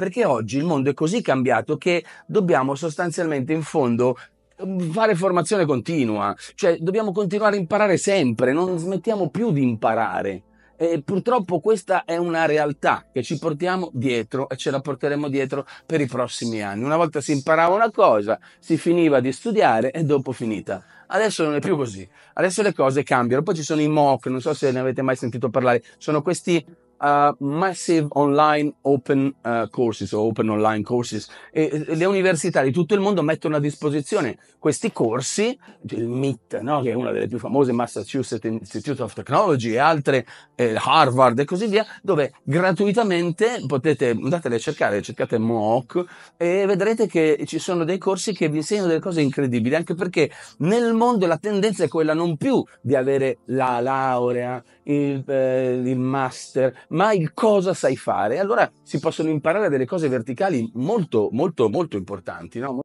perché oggi il mondo è così cambiato che dobbiamo sostanzialmente in fondo mm, fare formazione continua, cioè dobbiamo continuare a imparare sempre, non smettiamo più di imparare. E purtroppo questa è una realtà che ci portiamo dietro e ce la porteremo dietro per i prossimi anni. Una volta si imparava una cosa, si finiva di studiare e dopo finita. Adesso non è più così, adesso le cose cambiano. Poi ci sono i MOOC, non so se ne avete mai sentito parlare, sono questi Uh, massive online open uh, courses open online courses. E, e le università di tutto il mondo mettono a disposizione questi corsi, il MIT, no? che è una delle più famose, Massachusetts Institute of Technology e altre, eh, Harvard e così via, dove gratuitamente potete, andatele a cercare, cercate MOOC e vedrete che ci sono dei corsi che vi insegnano delle cose incredibili, anche perché nel mondo la tendenza è quella non più di avere la laurea, il, eh, il master, ma il cosa sai fare. Allora si possono imparare delle cose verticali molto, molto, molto importanti. No?